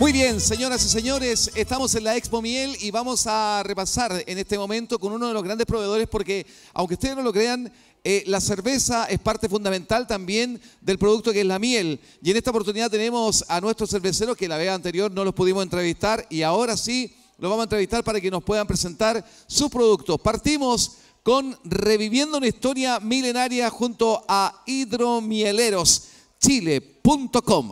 Muy bien, señoras y señores, estamos en la Expo Miel y vamos a repasar en este momento con uno de los grandes proveedores porque, aunque ustedes no lo crean, eh, la cerveza es parte fundamental también del producto que es la miel. Y en esta oportunidad tenemos a nuestros cerveceros que la vez anterior no los pudimos entrevistar y ahora sí los vamos a entrevistar para que nos puedan presentar su producto. Partimos con Reviviendo una historia milenaria junto a Hidromieleros Chile.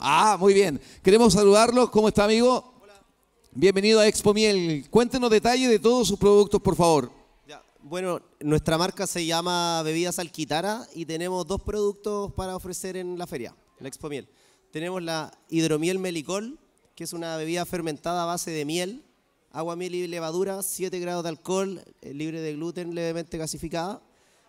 Ah, muy bien. Queremos saludarlos. ¿Cómo está, amigo? Bienvenido a Expo Miel. Cuéntenos detalles de todos sus productos, por favor. Bueno, nuestra marca se llama Bebidas Alquitara y tenemos dos productos para ofrecer en la feria, la Expo Miel. Tenemos la hidromiel melicol, que es una bebida fermentada a base de miel, agua, miel y levadura, 7 grados de alcohol, eh, libre de gluten, levemente gasificada.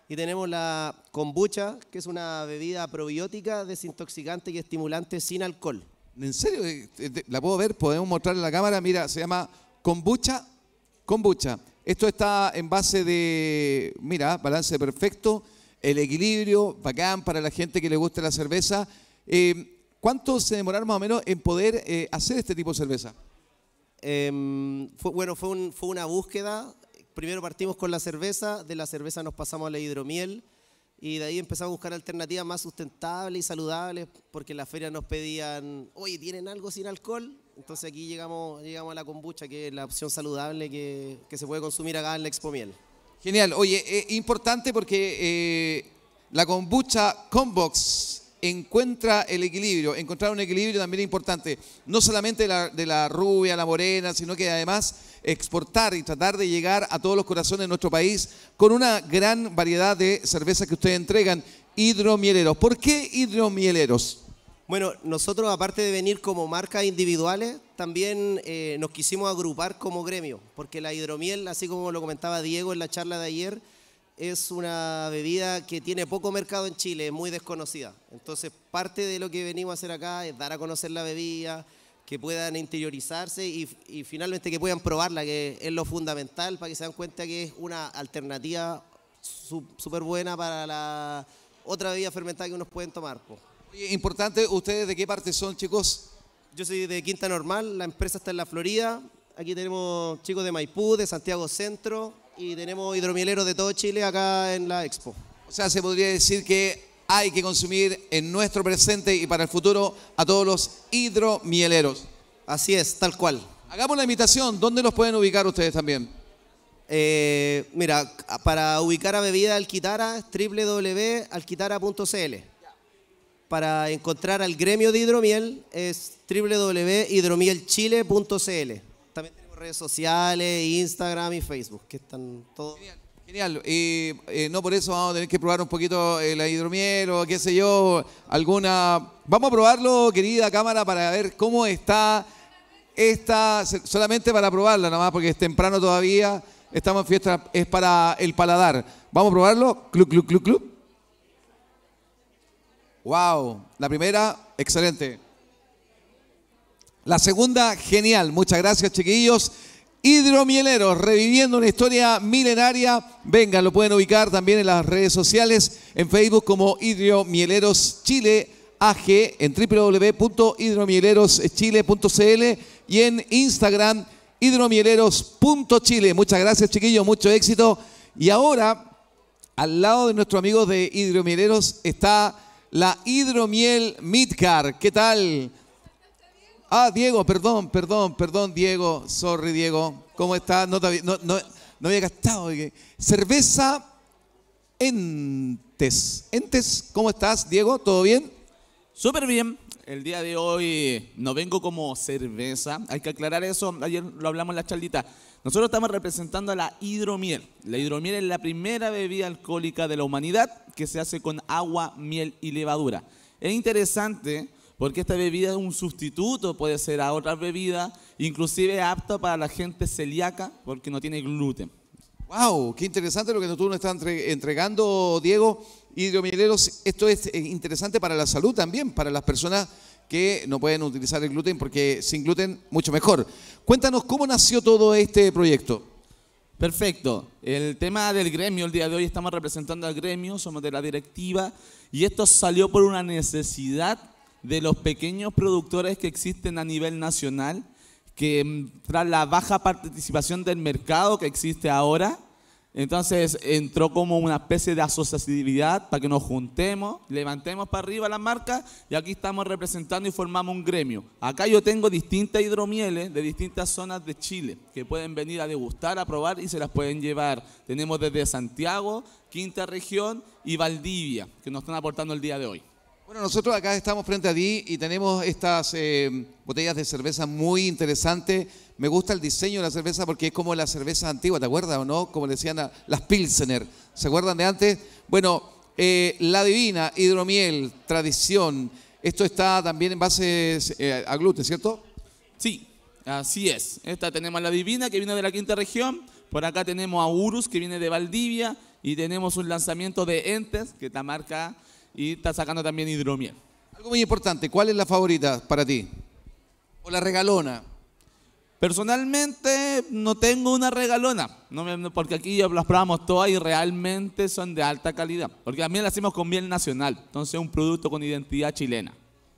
Y tenemos la kombucha, que es una bebida probiótica, desintoxicante y estimulante sin alcohol. ¿En serio? Eh, eh, ¿La puedo ver? ¿Podemos mostrarla en la cámara? Mira, se llama kombucha. Kombucha. Esto está en base de, mira, balance perfecto, el equilibrio, bacán para la gente que le gusta la cerveza. Eh, ¿Cuánto se demoraron más o menos en poder hacer este tipo de cerveza? Em, bueno, fue una búsqueda primero partimos con la cerveza, de la cerveza nos pasamos a la hidromiel y de ahí empezamos a buscar alternativas más sustentables y saludables porque en la feria nos pedían, oye, ¿tienen algo sin alcohol? Entonces aquí llegamos, llegamos a la kombucha, que es la opción saludable que, se puede consumir acá en la Expo Miel. Genial, oye, es eh, importante porque eh, la kombucha Combox encuentra el equilibrio. Encontrar un equilibrio también importante, no solamente de la, rubia, la morena, sino que además exportar y tratar de llegar a todos los corazones de nuestro país con una gran variedad de cervezas que ustedes entregan, hidromieleros. ¿Por qué hidromieleros? Bueno, nosotros aparte de venir como marcas individuales, también eh, nos quisimos agrupar como gremio, porque la hidromiel, así como lo comentaba Diego en la charla de ayer, es una bebida que tiene poco mercado en Chile, es muy desconocida. Entonces, parte de lo que venimos a hacer acá es dar a conocer la bebida, que puedan interiorizarse y, finalmente que puedan probarla, que es lo fundamental para que se den cuenta que es una alternativa súper buena para la otra bebida fermentada que unos pueden tomar. Oye, importante, ¿ustedes de qué parte son, chicos? Yo soy de Quinta Normal, la empresa está en la Florida. Aquí tenemos chicos de Maipú, de Santiago Centro, y tenemos hidromieleros de todo Chile acá en la expo. O sea, se podría decir que hay que consumir en nuestro presente y para el futuro a todos los hidromieleros. Así es, tal cual. Hagamos la invitación, ¿dónde los pueden ubicar ustedes también? Eh, mira, para ubicar a Bebida Alquitara, www.alquitara.cl. Para encontrar al gremio de hidromiel es www.hidromielchile.cl sociales, Instagram y Facebook, que están todos. Genial. Genial, Y eh, no por eso vamos a tener que probar un poquito el eh, hidromiel o qué sé yo, alguna... Vamos a probarlo, querida cámara, para ver cómo está esta, solamente para probarla nada más, porque es temprano todavía, estamos en fiesta, es para el paladar. Vamos a probarlo, club, club, club, club. Wow, la primera, excelente. La segunda, genial. Muchas gracias, chiquillos. Hidromieleros, reviviendo una historia milenaria. Venga, lo pueden ubicar también en las redes sociales, en Facebook como Hidromieleros Chile AG, en www.hidromieleroschile.cl y en Instagram hidromieleros.chile. Muchas gracias, chiquillos, mucho éxito. Y ahora, al lado de nuestro amigo de Hidromieleros está la Hidromiel Midcar. ¿Qué tal? Ah, Diego, perdón, perdón, perdón, Diego. Sorry, Diego. ¿Cómo estás? No, no, había gastado. Cerveza Entes. Entes, ¿cómo estás, Diego? ¿Todo bien? Súper bien. El día de hoy no vengo como cerveza. Hay que aclarar eso. Ayer lo hablamos en la charlita. Nosotros estamos representando a la hidromiel. La hidromiel es la primera bebida alcohólica de la humanidad que se hace con agua, miel y levadura. Es interesante porque esta bebida es un sustituto, puede ser a otras bebidas, inclusive apta para la gente celíaca, porque no tiene gluten. ¡Wow! Qué interesante lo que tú nos estás entregando, Diego. Hidromieleros, esto es eh, interesante para la salud también, para las personas que no pueden utilizar el gluten, porque sin gluten mucho mejor. Cuéntanos cómo nació todo este proyecto. Perfecto. El tema del gremio, el día de hoy estamos representando al gremio, somos de la directiva, y esto salió por una necesidad de los pequeños productores que existen a nivel nacional, que mm, tras la baja participación del mercado que existe ahora, entonces entró como una especie de asociatividad para que nos juntemos, levantemos para arriba la marca y aquí estamos representando y formamos un gremio. Acá yo tengo distintas hidromieles de distintas zonas de Chile que pueden venir a degustar, a probar y se las pueden llevar. Tenemos desde Santiago, Quinta Región y Valdivia que nos están aportando el día de hoy. Bueno, nosotros acá estamos frente a ti y tenemos estas eh, botellas de cerveza muy interesantes. Me gusta el diseño de la cerveza porque es como la cerveza antigua, ¿te acuerdas o no? Como decían las Pilsener. ¿Se acuerdan de antes? Bueno, eh, la divina, hidromiel, tradición. Esto está también en base eh, a gluten, ¿cierto? Sí, así es. Esta tenemos la divina que viene de la quinta región. Por acá tenemos a Urus que viene de Valdivia. Y tenemos un lanzamiento de Entes que está marca y está sacando también hidromiel. Algo muy importante, ¿cuál es la favorita para ti? ¿O la regalona? Personalmente no tengo una regalona, no, porque aquí las probamos todas y realmente son de alta calidad, porque también la hacemos con miel nacional, entonces un producto con identidad chilena.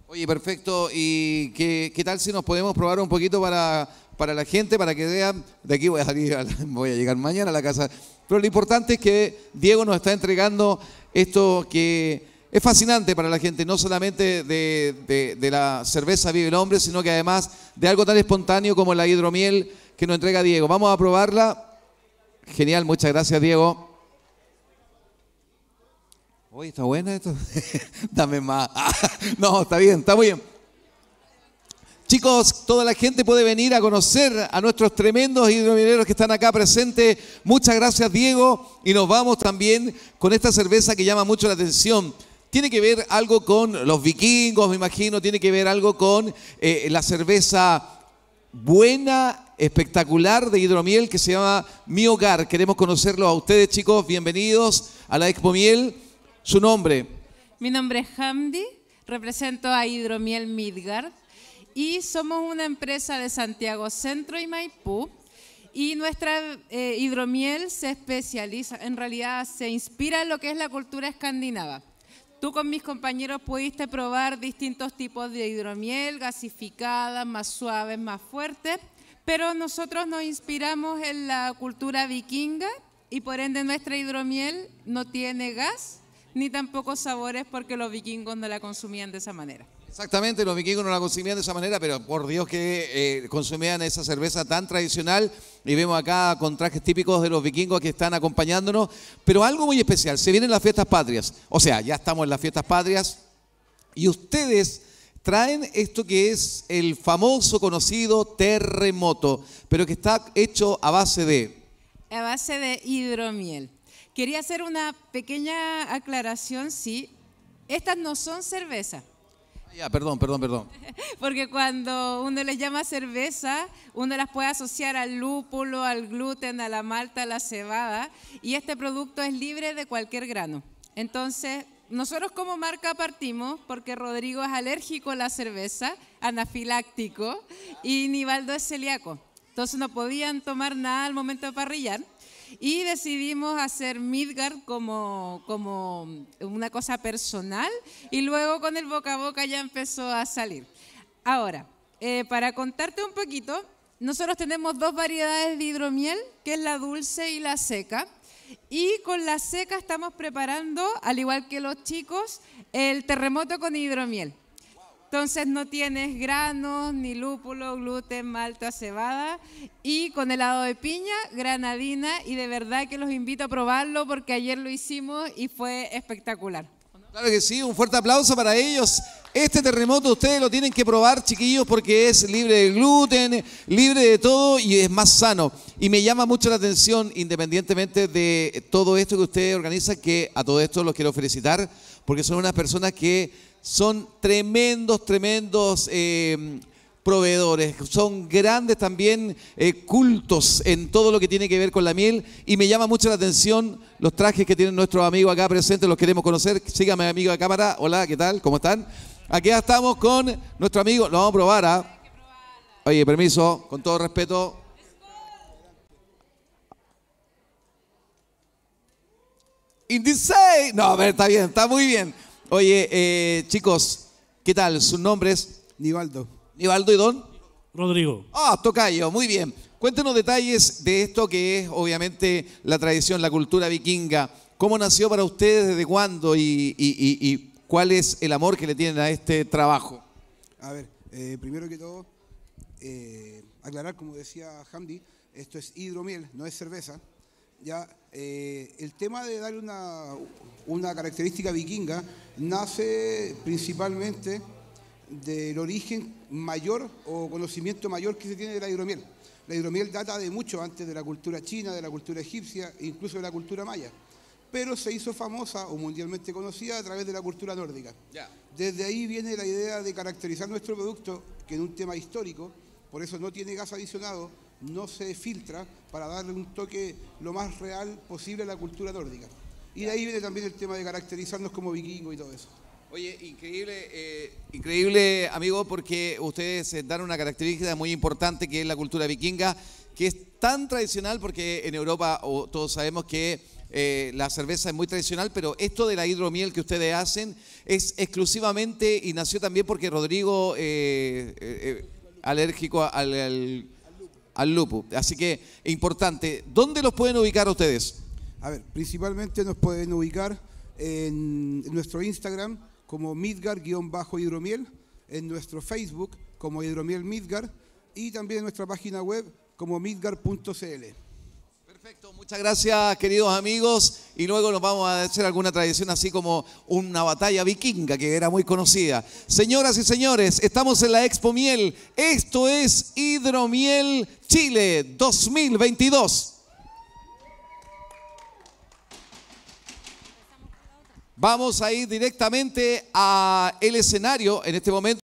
Oye, perfecto, ¿y qué, tal si nos podemos probar un poquito para, para la gente, para que vean? De aquí voy a salir, voy a llegar mañana a la casa, pero lo importante es que Diego nos está entregando esto que es fascinante para la gente, no solamente de, la cerveza vive el hombre, sino que además de algo tan espontáneo como la hidromiel que nos entrega Diego. Vamos a probarla. Genial, muchas gracias Diego. Oye, ¿está buena esto? Dame más. no, está bien, está muy bien. Chicos, toda la gente puede venir a conocer a nuestros tremendos hidromieleros que están acá presentes. Muchas gracias, Diego. Y nos vamos también con esta cerveza que llama mucho la atención tiene que ver algo con los vikingos, me imagino, tiene que ver algo con eh, la cerveza buena, espectacular de hidromiel que se llama Mi Hogar. Queremos conocerlo a ustedes, chicos. Bienvenidos a la Expo Miel. Su nombre. Mi nombre es Hamdi, represento a Hidromiel Midgard y somos una empresa de Santiago Centro y Maipú. Y nuestra eh, hidromiel se especializa, en realidad se inspira en lo que es la cultura escandinava. Tú con mis compañeros pudiste probar distintos tipos de hidromiel, gasificada, más suaves, más fuertes, pero nosotros nos inspiramos en la cultura vikinga y por ende nuestra hidromiel no tiene gas ni tampoco sabores porque los vikingos no la consumían de esa manera. Exactamente, los vikingos no la consumían de esa manera, pero por Dios que eh, consumían esa cerveza tan tradicional. Y vemos acá con trajes típicos de los vikingos que están acompañándonos. Pero algo muy especial, se vienen las fiestas patrias. O sea, ya estamos en las fiestas patrias. Y ustedes traen esto que es el famoso conocido terremoto, pero que está hecho a base de... A base de hidromiel. Quería hacer una pequeña aclaración, sí. Estas no son cervezas perdón, perdón, perdón. Porque cuando uno les llama cerveza, uno las puede asociar al lúpulo, al gluten, a la malta, a la cebada, y este producto es libre de cualquier grano. Entonces, nosotros como marca partimos porque Rodrigo es alérgico a la cerveza, anafiláctico, y Nivaldo es celíaco. Entonces no podían tomar nada al momento de parrillar y decidimos hacer Midgard como, una cosa personal y luego con el boca a boca ya empezó a salir. Ahora, eh, para contarte un poquito, nosotros tenemos dos variedades de hidromiel, que es la dulce y la seca. Y con la seca estamos preparando, al igual que los chicos, el terremoto con hidromiel. Entonces no tienes granos, ni lúpulo, gluten, malta, cebada. Y con helado de piña, granadina. Y de verdad que los invito a probarlo porque ayer lo hicimos y fue espectacular. Claro que sí, un fuerte aplauso para ellos. Este terremoto ustedes lo tienen que probar, chiquillos, porque es libre de gluten, libre de todo y es más sano. Y me llama mucho la atención, independientemente de todo esto que ustedes organizan, que a todo esto los quiero felicitar, porque son unas personas que son tremendos, tremendos eh, proveedores, son grandes también eh, cultos en todo lo que tiene que ver con la miel y me llama mucho la atención los trajes que tienen nuestro amigo acá presente los queremos conocer, síganme amigo de cámara, hola, ¿qué tal? ¿Cómo están? Aquí estamos con nuestro amigo, lo vamos a probar, ¿ah? Oye, permiso, con todo respeto, No, a ver, está bien, está muy bien. Oye, eh, chicos, ¿qué tal? ¿Sus nombres? Nivaldo. ¿Nivaldo y Don? Rodrigo. Ah, Tocayo, muy bien. Cuéntenos detalles de esto que es obviamente la tradición, la cultura vikinga. ¿Cómo nació para ustedes? ¿Desde cuándo? Y, cuál es el amor que le tienen a este trabajo? A ver, eh, primero que todo, eh, aclarar, como decía Hamdi, esto es hidromiel, no es cerveza. Ya eh, el tema de darle una, una, característica vikinga nace principalmente del origen mayor o conocimiento mayor que se tiene de la hidromiel. La hidromiel data de mucho antes de la cultura china, de la cultura egipcia, incluso de la cultura maya, pero se hizo famosa o mundialmente conocida a través de la cultura nórdica. Desde ahí viene la idea de caracterizar nuestro producto, que en un tema histórico, por eso no tiene gas adicionado, no se filtra para darle un toque lo más real posible a la cultura nórdica. Y de ahí viene también el tema de caracterizarnos como vikingos y todo eso. Oye, increíble, eh, increíble, amigo, porque ustedes eh, dan una característica muy importante que es la cultura vikinga, que es tan tradicional porque en Europa todos sabemos que eh, la cerveza es muy tradicional, pero esto de la hidromiel que ustedes hacen es exclusivamente y nació también porque Rodrigo, alérgico al al lupus. Así que importante. ¿Dónde los pueden ubicar ustedes? A ver, principalmente nos pueden ubicar en nuestro Instagram como Midgar-hidromiel, en nuestro Facebook como Hidromiel Midgar y también en nuestra página web como midgar.cl. Perfecto, muchas gracias queridos amigos y luego nos vamos a hacer alguna tradición así como una batalla vikinga que era muy conocida. Señoras y señores, estamos en la Expo Miel, esto es Hidromiel Chile 2022. Vamos a ir directamente al escenario en este momento.